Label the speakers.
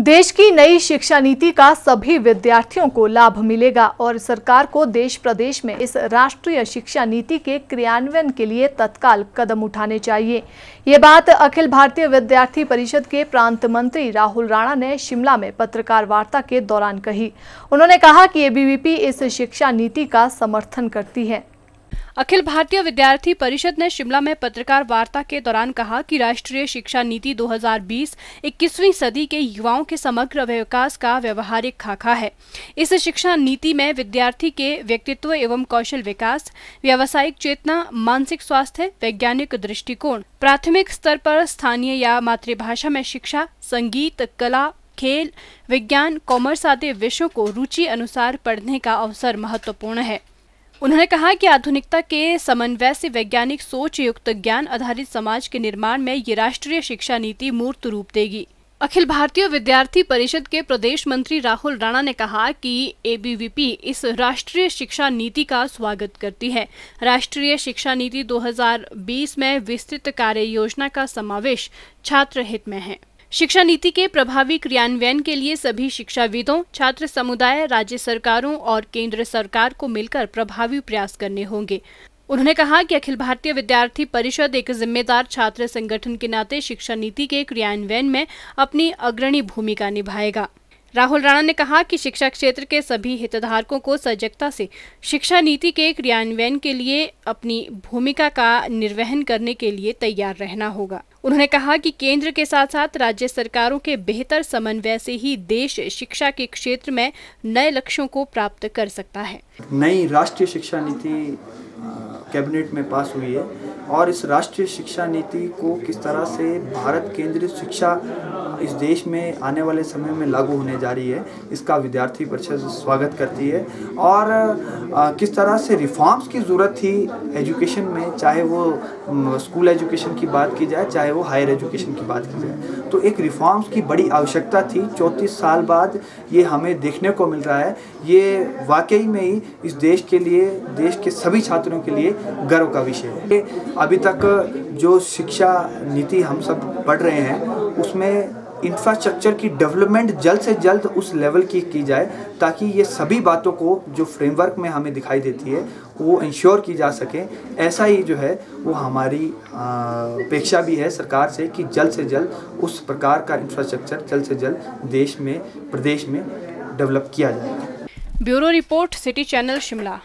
Speaker 1: देश की नई शिक्षा नीति का सभी विद्यार्थियों को लाभ मिलेगा और सरकार को देश प्रदेश में इस राष्ट्रीय शिक्षा नीति के क्रियान्वयन के लिए तत्काल कदम उठाने चाहिए ये बात अखिल भारतीय विद्यार्थी परिषद के प्रांत मंत्री राहुल राणा ने शिमला में पत्रकार वार्ता के दौरान कही उन्होंने कहा कि एबीवीपी इस शिक्षा नीति का समर्थन करती है
Speaker 2: अखिल भारतीय विद्यार्थी परिषद ने शिमला में पत्रकार वार्ता के दौरान कहा कि राष्ट्रीय शिक्षा नीति 2020 21वीं सदी के युवाओं के समग्र विकास का व्यवहारिक खाका है इस शिक्षा नीति में विद्यार्थी के व्यक्तित्व एवं कौशल विकास व्यावसायिक चेतना मानसिक स्वास्थ्य वैज्ञानिक दृष्टिकोण प्राथमिक स्तर पर स्थानीय या मातृभाषा में शिक्षा संगीत कला खेल विज्ञान कॉमर्स आदि विषयों को रुचि अनुसार पढ़ने का अवसर महत्वपूर्ण है उन्होंने कहा कि आधुनिकता के समन्वय से वैज्ञानिक सोच युक्त ज्ञान आधारित समाज के निर्माण में ये राष्ट्रीय शिक्षा नीति मूर्त रूप देगी अखिल भारतीय विद्यार्थी परिषद के प्रदेश मंत्री राहुल राणा ने कहा कि एबीवीपी इस राष्ट्रीय शिक्षा नीति का स्वागत करती है राष्ट्रीय शिक्षा नीति 2020 में विस्तृत कार्य योजना का समावेश छात्र हित में है शिक्षा नीति के प्रभावी क्रियान्वयन के लिए सभी शिक्षाविदों छात्र समुदाय राज्य सरकारों और केंद्र सरकार को मिलकर प्रभावी प्रयास करने होंगे उन्होंने कहा कि अखिल भारतीय विद्यार्थी परिषद एक जिम्मेदार छात्र संगठन के नाते शिक्षा नीति के क्रियान्वयन में अपनी अग्रणी भूमिका निभाएगा राहुल राणा ने कहा कि शिक्षा क्षेत्र के सभी हितधारकों को सजगता से शिक्षा नीति के क्रियान्वयन के लिए अपनी भूमिका का निर्वहन करने के लिए तैयार रहना होगा उन्होंने कहा कि केंद्र के साथ साथ राज्य सरकारों के बेहतर समन्वय से ही देश शिक्षा के क्षेत्र में नए लक्ष्यों को प्राप्त कर सकता है
Speaker 3: नई राष्ट्रीय शिक्षा नीति कैबिनेट में पास हुई है और इस राष्ट्रीय शिक्षा नीति को किस तरह से भारत केंद्रित शिक्षा इस देश में आने वाले समय में लागू होने जा रही है इसका विद्यार्थी परिषद स्वागत करती है और आ, किस तरह से रिफॉर्म्स की ज़रूरत थी एजुकेशन में चाहे वो स्कूल एजुकेशन की बात की जाए चाहे वो हायर एजुकेशन की बात की जाए तो एक रिफॉर्म्स की बड़ी आवश्यकता थी चौंतीस साल बाद ये हमें देखने को मिल रहा है ये वाकई में ही इस देश के लिए देश के सभी छात्रों के लिए गर्व का विषय है अभी तक जो शिक्षा नीति हम सब पढ़ रहे हैं उसमें इंफ्रास्ट्रक्चर की डेवलपमेंट जल्द से जल्द उस लेवल की की जाए ताकि ये सभी बातों को जो फ्रेमवर्क में हमें दिखाई देती है वो इंश्योर की जा सके ऐसा ही जो है वो हमारी अपेक्षा भी है सरकार से कि जल्द से जल्द उस प्रकार का इंफ्रास्ट्रक्चर जल्द से जल्द देश में प्रदेश में डेवलप किया जाए
Speaker 2: bureau report city channel Shimla